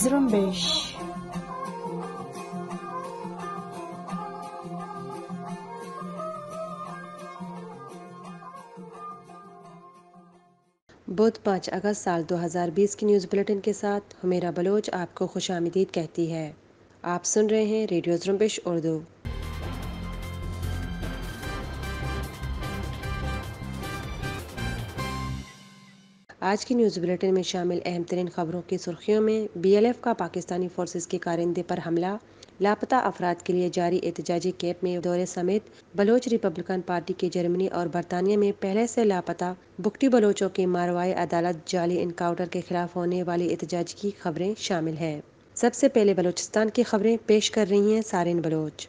zrumbish बुध पाँच अगस्त साल 2020 की न्यूज़ बुलेटिन के साथ हमेरा बलोच आपको खुश कहती है आप सुन रहे हैं रेडियो जुम्बिश उर्दू आज की न्यूज़ बुलेटिन में शामिल अहम तरीन खबरों की सुर्खियों में बीएलएफ का पाकिस्तानी फोर्सेस के कारिंदे पर हमला लापता अफराद के लिए जारी एहतजाजी कैंप में दौरे समेत बलोच रिपब्लिकन पार्टी के जर्मनी और बरतानिया में पहले से लापता बुकटी बलोचों की मारवाई अदालत जाली इनकाउंटर के खिलाफ होने वाली एहतजाज की खबरें शामिल हैं सबसे पहले बलोचिस्तान की खबरें पेश कर रही हैं सारिन बलोच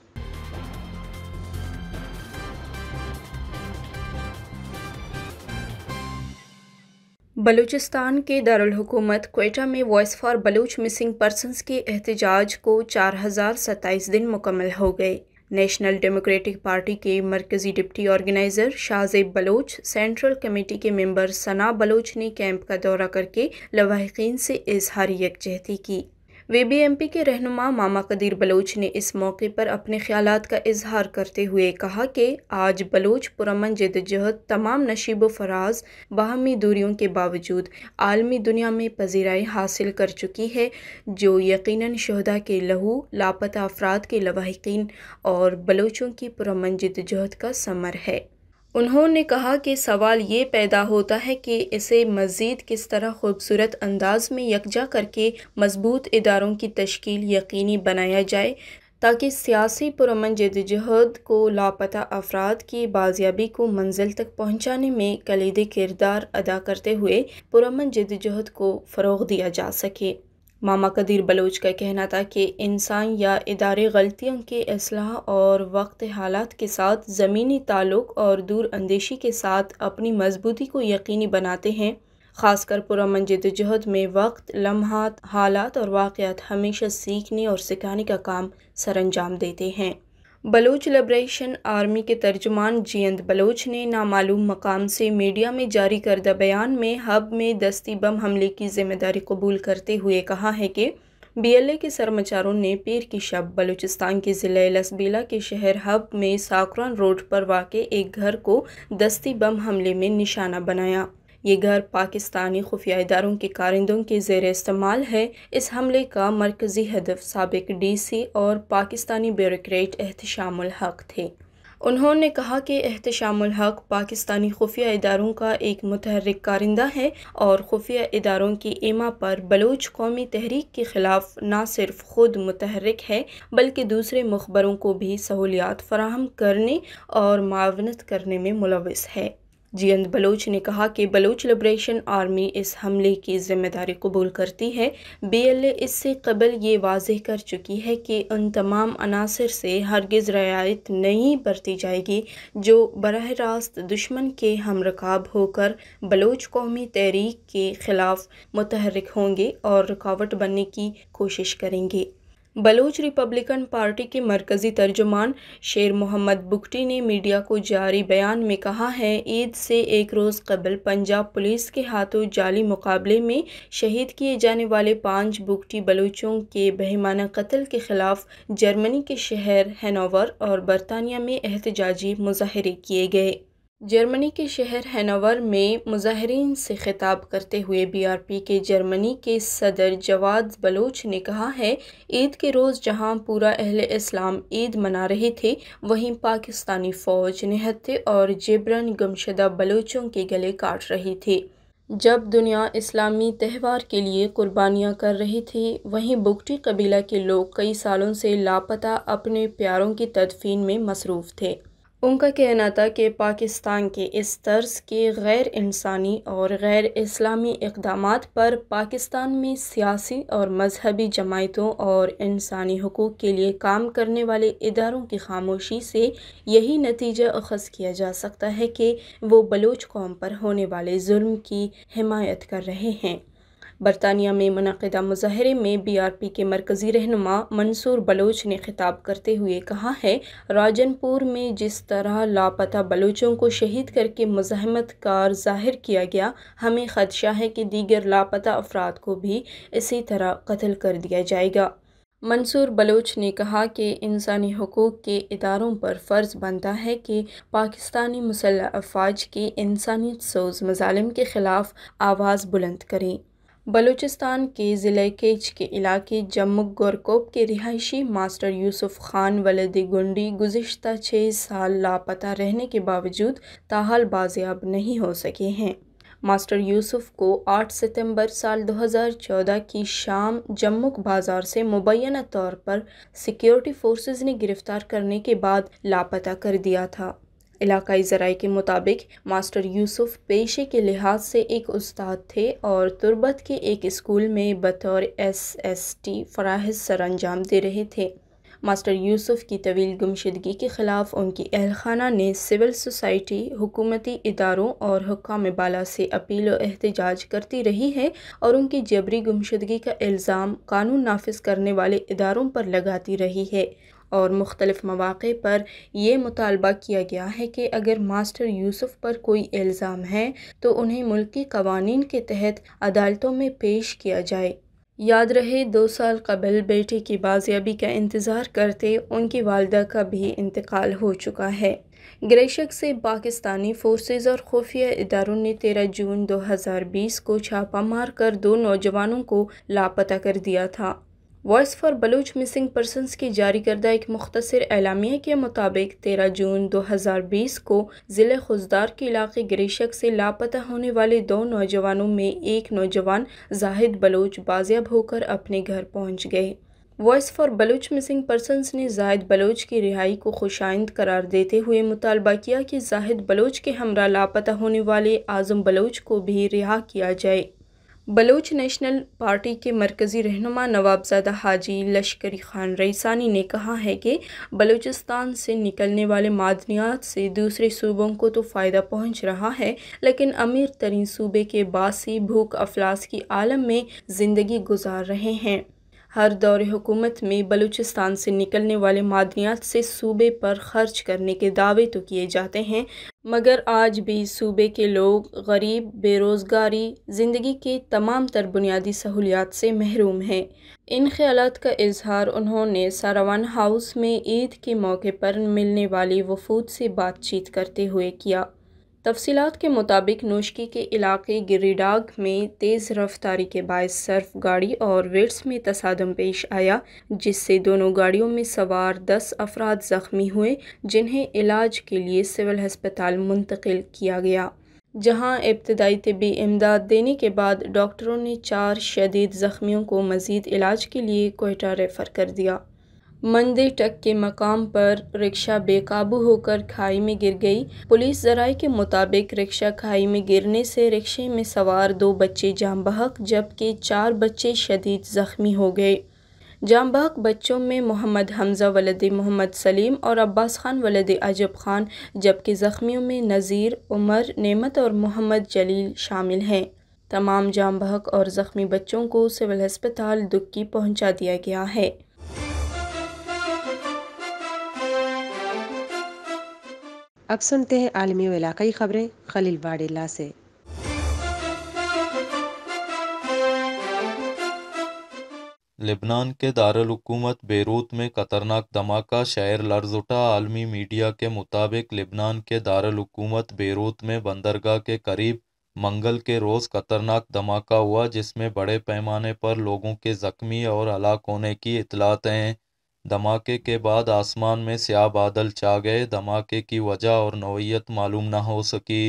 बलूचिस्तान के दारकूमत क्वेटा में voice for Baloch missing persons के एहतजाज को चार हज़ार सत्ताईस दिन मुकम्मल हो गए नेशनल डेमोक्रेटिक पार्टी के मरकज़ी deputy organiser Shahzeb Baloch central committee के मेंबर सना बलोच ने कैंप का दौरा करके लवाहकिन से इजहार यकजहती की वीबीएमपी के रहनुमा मामा कदीर बलोच ने इस मौके पर अपने ख्याल का इजहार करते हुए कहा कि आज बलोच पुरमन जदजहद तमाम नशीब फराज बाहमी दूरियों के बावजूद आलमी दुनिया में पजीराई हासिल कर चुकी है जो यकीन शहदा के लहू लापता अफराद के लवाकिन और बलोचों की पुरमन जदजहद का समर है उन्होंने कहा कि सवाल ये पैदा होता है कि इसे मज़ीद किस तरह खूबसूरत अंदाज में यकजा करके मजबूत इदारों की तश्कील यकीनी बनाया जाए ताकि सियासी पुरमन जदजहद को लापता अफराद की बाजियाबी को मंजिल तक पहुँचाने में कलीद किरदार अदा करते हुए पुरमन जदजहद को फ़रोग दिया जा सके मामा कदीर बलोच का कहना था कि इंसान या इदारे गलतियों के असलाह और वक्त हालात के साथ ज़मीनी ताल्लुक़ और दूर अंदेशी के साथ अपनी मजबूती को यकीनी बनाते हैं ख़ासकर पुरमन जहद में वक्त लम्हा हालात और वाक़ात हमेशा सीखने और सिखाने का काम सरंजाम देते हैं बलोच लिब्रेशन आर्मी के तर्जमान जयंत बलोच ने नामालूम मकाम से मीडिया में जारी करदा बयान में हब में दस्ती बम हमले की जिम्मेदारी कबूल करते हुए कहा है कि बीएलए के सरमचारों ने पीर की शब बलूचिस्तान के ज़िले लसबीला के शहर हब में साकरान रोड पर वाक़ एक घर को दस्ती बम हमले में निशाना बनाया ये घर पाकिस्तानी खुफिया इदारों के कारिंदों के जेर इस्तेमाल है इस हमले का मरकज़ी हदफ सबक डी सी और पाकिस्तानी ब्यूरोट एहतशाम हक थे उन्होंने कहा कि एहतशाम हक पाकिस्तानी खुफिया इदारों का एक मतहरक कारिंदा है और खुफिया इदारों की एमा पर बलोच कौमी तहरीक के ख़िलाफ़ न सिर्फ खुद मतहरक है बल्कि दूसरे मुखबरों को भी सहूलियात फराहम करने और मावनत करने में मुलविस है जियंद बलोच ने कहा कि बलोच लिब्रेशन आर्मी इस हमले की जिम्मेदारी कबूल करती है बी एल ए इससे कबल ये वाज कर चुकी है कि उन तमाम अनासर से हरगज़ रियायत नहीं बरती जाएगी जो बरह रास्त दुश्मन के हम रकाब होकर बलोच कौमी तहरीक के ख़िलाफ़ मुतहरक होंगे और रुकावट बनने की कोशिश करेंगे बलूच रिपब्लिकन पार्टी के मरकज़ी तर्जुमान शेर मोहम्मद बुगटी ने मीडिया को जारी बयान में कहा है ईद से एक रोज़ कबल पंजाब पुलिस के हाथों जाली मुकाबले में शहीद किए जाने वाले पांच बुगटी बलूचों के बहिमाना कत्ल के खिलाफ जर्मनी के शहर हैनोवर और बरतानिया में एहतजाजी मुजाहरे किए गए जर्मनी के शहर हैनोवर में मुजाहरीन से खिताब करते हुए बीआरपी के जर्मनी के सदर जवाद बलोच ने कहा है ईद के रोज़ जहां पूरा अहल इस्लाम ईद मना रहे थे वहीं पाकिस्तानी फ़ौज निहत्थे और जेबरन गमशदा बलोचों के गले काट रही थी जब दुनिया इस्लामी त्यौहार के लिए कुर्बानियां कर रही थी वहीं बुगटी कबीला के लोग कई सालों से लापता अपने प्यारों की तदफीन में मसरूफ़ थे उनका कहना था कि पाकिस्तान के इस तर्ज के गैर इंसानी और गैर इस्लामी इकदाम पर पाकिस्तान में सियासी और मजहबी जमातों और इंसानी हकूक़ के लिए काम करने वाले इदारों की खामोशी से यही नतीजा अखज़ किया जा सकता है कि वो बलोच कौम पर होने वाले जुल्म की हिमायत कर रहे हैं बरतानिया में मनदा मुजाहरे में बी आर पी के मरकज़ी रहनमा मंसूर बलोच ने खिताब करते हुए कहा है राजनपुर में जिस तरह लापता बलोचों को शहीद करके मजामत कार जाहिर किया गया हमें खदशा है कि दीगर लापता अफराद को भी इसी तरह कत्ल कर दिया जाएगा मंसूर बलोच ने कहा कि इंसानी हकूक़ के इदारों पर फ़र्ज़ बनता है कि पाकिस्तानी मुसल अफवाज के इंसानी सोज मजालम के ख़िलाफ़ आवाज़ बुलंद करें बलूचिस्तान के ज़िले केच के इलाके जम्मू गोरकोप के रिहायशी मास्टर यूसुफ खान वलद गुंडी गुज्त छः साल लापता रहने के बावजूद ताहाल बाजियाब नहीं हो सके हैं मास्टर यूसुफ को 8 सितंबर साल 2014 की शाम जम्मू बाज़ार से मुबैना तौर पर सिक्योरिटी फोर्सेज ने गिरफ़्तार करने के बाद लापता कर दिया था इलाकई ज़राए के मुताबिक मास्टर यूसुफ पेशे के लिहाज से एक उस्ताद थे और तुरबत के एक स्कूल में बतौर एस एस टी फ़राहज अंजाम दे रहे थे मास्टर यूसुफ की तवील गुमशदगी के ख़िलाफ़ उनकी अहलखाना ने सिविल सोसाइटी हुकूमती इदारों और हुकाम बाला से अपील और एहतजाज करती रही है और उनकी जबरी गुमशदगी का इल्ज़ाम कानून नाफिज करने वाले इदारों पर लगाती रही है और मुख्तलिफ़ मौाक़े पर यह मुतालबा किया गया है कि अगर मास्टर यूसुफ़ पर कोई इल्ज़ाम है तो उन्हें मुल्क के कवानीन के तहत अदालतों में पेश किया जाए याद रहे दो साल कबल बेटे की बाजियाबी का इंतज़ार करते उनकी वालदा का भी इंतकाल हो चुका है ग्रेशक से पाकिस्तानी फोर्सेज और खुफिया इदारों ने 13 जून 2020 को छापा मारकर दो नौजवानों को लापता कर दिया था voice for Baloch missing persons की जारी करदा एक मुख्तर एलामिया के मुताबिक तेरह जून दो हज़ार बीस को ज़िले खुजदार के इलाके ग्रेशक से लापता होने वाले दो नौजवानों में एक नौजवान जाहिद बलूच बाजियाब होकर अपने घर पहुँच गए voice for Baloch missing persons ने जाहिद बलोच की रिहाई को खुशाइंद करार देते हुए मुतालबा किया कि जाहिद बलोच के हमरा लापता होने वाले आज़म बलोच को भी रिहा किया जाए बलोच नेशनल पार्टी के मरकज़ी रहनुमा नवाबजादा हाजी लश्करी खान रईसानी ने कहा है कि बलूचिस्तान से निकलने वाले मादनियात से दूसरे सूबों को तो फ़ायदा पहुंच रहा है लेकिन अमीर तरीन सूबे के बासी भूख अफलास की आलम में ज़िंदगी गुजार रहे हैं हर दौर हुकूमत में बलूचिस्तान से निकलने वाले मादनियात से सूबे पर खर्च करने के दावे तो किए जाते हैं मगर आज भी सूबे के लोग गरीब बेरोज़गारी ज़िंदगी के तमाम तर बुनियादी सहूलियात से महरूम हैं इन ख्याल का इजहार उन्होंने सारावान हाउस में ईद के मौके पर मिलने वाले वफूद से बातचीत करते हुए किया तफसीत के मुताबिक नोशकी के इलाके गिरिडाग में तेज़ रफ्तारी के बायस सर्फ गाड़ी और वेट्स में तसादम पेश आया जिससे दोनों गाड़ियों में सवार दस अफराद ज़ख्मी हुए जिन्हें इलाज के लिए सिविल हस्पताल मुंतकिल किया गया जहां इब्तदाई तबी इमदाद देने के बाद डॉक्टरों ने चार शदीद ज़ख्मियों को मज़ीद इलाज के लिए कोयटा रेफ़र कर दिया मंदिर टक के मकाम पर रिक्शा बेकाबू होकर खाई में गिर गई पुलिस जराए के मुताबिक रिक्शा खाई में गिरने से रिक्शे में सवार दो बच्चे जाम बहक जबकि चार बच्चे शदीद ज़ख्मी हो गए जाम बहक बच्चों में मोहम्मद हमज़ा वलद मोहम्मद सलीम और अब्बास खान वलद अजब खान जबकि ज़ख्मियों में नज़ीर उमर नेमत और मोहम्मद जलील शामिल हैं तमाम जाम बहक और ज़ख्मी बच्चों को सिविल अस्पताल दुक्की पहुंचा दिया गया है अब सुनते हैं आलमी इलाकई खबरें खलील वाडिल्ला से लेबनान के दारकूमत बेरूत में खतरनाक धमाका शहर लर्ज उठा आलमी मीडिया के मुताबिक लेबनान के दारकूमत बेरूत में बंदरगाह के करीब मंगल के रोज़ खतरनाक धमाका हुआ जिसमें बड़े पैमाने पर लोगों के ज़ख्मी और हलाक होने की इतलात हैं धमाके के बाद आसमान में स्याह बादल छा गए धमाके की वजह और नौीयत मालूम ना हो सकी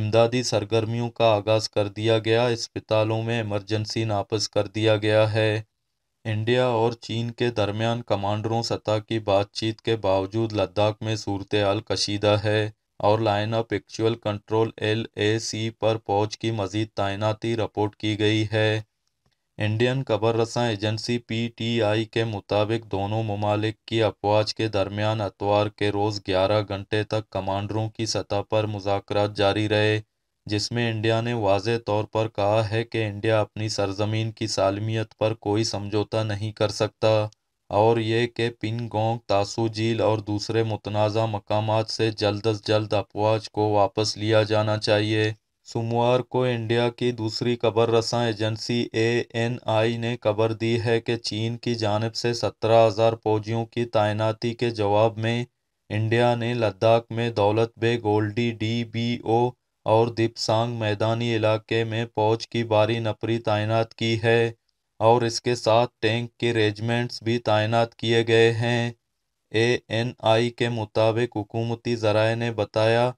इमदादी सरगर्मियों का आगाज़ कर दिया गया अस्पतालों में इमरजेंसी नापस कर दिया गया है इंडिया और चीन के दरमियान कमांडरों सतह की बातचीत के बावजूद लद्दाख में सूरत हाल कशीदा है और line of actual control L A C पर फौज की मजीद तैनाती रिपोर्ट की गई है इंडियन कबर रसा एजेंसी पीटीआई के मुताबिक दोनों ममालिक की अफवाज के दरमियान अतवार के रोज़ ग्यारह घंटे तक कमांडरों की सतह पर मुजाकर जारी रहे जिसमें इंडिया ने वाज तौर पर कहा है कि इंडिया अपनी सरजमीन की सालमियत पर कोई समझौता नहीं कर सकता और ये कि पिनगोंग तासू झील और दूसरे मुतनाज़ मकाम से जल्द अज जल्द अफवाज को वापस लिया जाना चाहिए सोमवार को इंडिया की दूसरी खबर रसा एजेंसी ए एन आई ने खबर दी है कि चीन की जानब से सत्रह हज़ार फौजियों की तैनाती के जवाब में इंडिया ने लद्दाख में Daulat Beg Oldi D B O और दिपसांग मैदानी इलाके में फौज की भारी नफरी तैनात की है और इसके साथ टैंक के रेजमेंट्स भी तैनात किए गए हैं ए एन आई के मुताबिक हुकूमती जराए ने बताया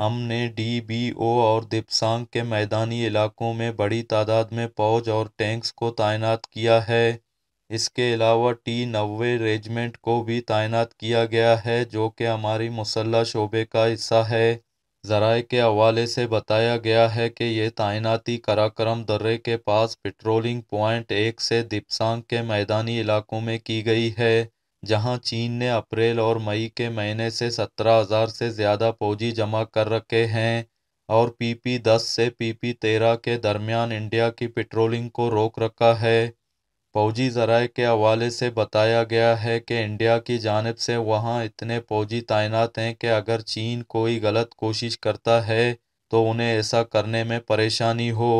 हमने डी.बी.ओ और दिपसांग के मैदानी इलाकों में बड़ी तादाद में फौज और टैंक्स को तैनात किया है इसके अलावा टी नब्बे रेजिमेंट को भी तैनात किया गया है जो कि हमारी मुसल्ह शोबे का हिस्सा है जराए के हवाले से बताया गया है कि ये तैनाती कराक्रम दर्रे के पास पेट्रोलिंग पॉइंट एक से दिपसांग के मैदानी इलाकों में की गई है जहां चीन ने अप्रैल और मई के महीने से सत्रह हजार से ज्यादा फौजी जमा कर रखे हैं और पीपी दस से पीपी तेरह के दरमियान इंडिया की पेट्रोलिंग को रोक रखा है फौजी जराए के हवाले से बताया गया है कि इंडिया की जानब से वहां इतने फौजी तैनात हैं कि अगर चीन कोई गलत कोशिश करता है तो उन्हें ऐसा करने में परेशानी हो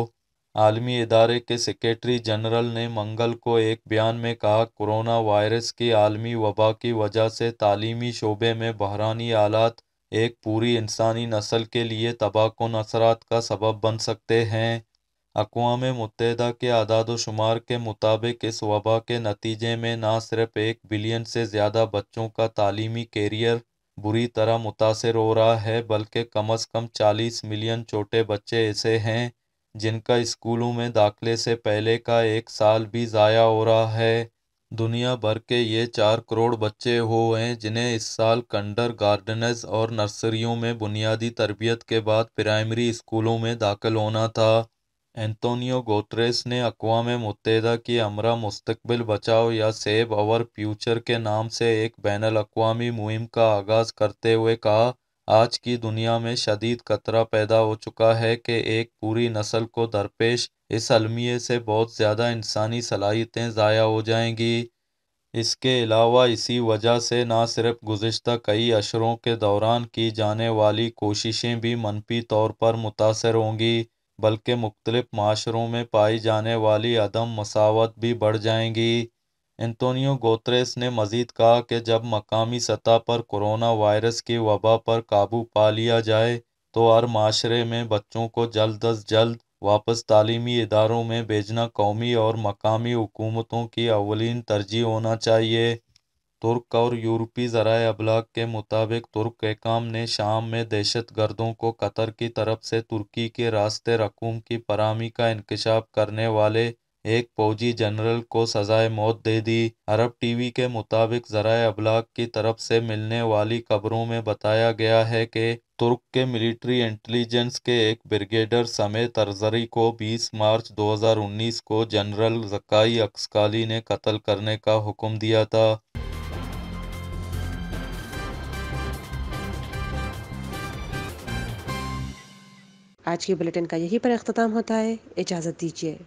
आलमी इदारे के सेक्रेटरी जनरल ने मंगल को एक बयान में कहा कोरोना वायरस की आलमी वबा की वजह से तालीमी शोबे में बहरानी आलात एक पूरी इंसानी नस्ल के लिए तबाहकुन असरात का सबब बन सकते हैं अकवा मुतहदा के आदाद शुमार के मुताबिक इस वबा के नतीजे में ना सिर्फ एक बिलियन से ज़्यादा बच्चों का तालीमी कैरियर बुरी तरह मुतासर हो रहा है बल्कि कम अज़ कम चालीस मिलियन छोटे बच्चे ऐसे हैं जिनका स्कूलों में दाखिले से पहले का एक साल भी ज़ाया हो रहा है दुनिया भर के ये चार करोड़ बच्चे हो हैं जिन्हें इस साल कंडर गार्डनज और नर्सरियों में बुनियादी तरबियत के बाद प्राइमरी स्कूलों में दाखिल होना था एंतोनियो गोत्रेस ने अकवा मुतहदा की अमरा मुस्तबिल बचाओ या सेव आवर फ्यूचर के नाम से एक बैन अवी मुहिम का आगाज़ करते हुए कहा आज की दुनिया में शदीद खतरा पैदा हो चुका है कि एक पूरी नस्ल को दरपेश इस अलमिये से बहुत ज़्यादा इंसानी सलाहियतें ज़ाया हो जाएंगी इसके अलावा इसी वजह से ना सिर्फ गुज्त कई अशरों के दौरान की जाने वाली कोशिशें भी मनफी तौर पर मुतासर होंगी बल्कि मुख्तलिफ़ माशरों में पाई जाने वाली अदम मसावत भी बढ़ जाएंगी एंटोनियो गोत्रेस ने मजीद कहा कि जब मकामी सतह पर कोरोना वायरस की वबा पर काबू पा लिया जाए तो हर माशरे में बच्चों को जल्द अज जल्द वापस तालीमी इदारों में भेजना कौमी और मकामी हुकूमतों की अवलिन तरजीह होना चाहिए तुर्क और यूरोपी ज़राए अबलाग के मुताबिक तुर्क एकाम ने शाम में दहशत गर्दों को कतर की तरफ से तुर्की के रास्ते रकूम की फरहमी का इंकशाफ करने वाले एक फौजी जनरल को सजाए मौत दे दी अरब टीवी के मुताबिक जराए अबलाग की तरफ से मिलने वाली खबरों में बताया गया है कि तुर्क के मिलिट्री इंटेलिजेंस के एक ब्रिगेडर समेत तरजरी को 20 मार्च 2019 को जनरल जकई अक्सकाली ने कत्ल करने का हुक्म दिया था आज के बुलेटिन का यही पर अख्ताम होता है इजाज़त दीजिए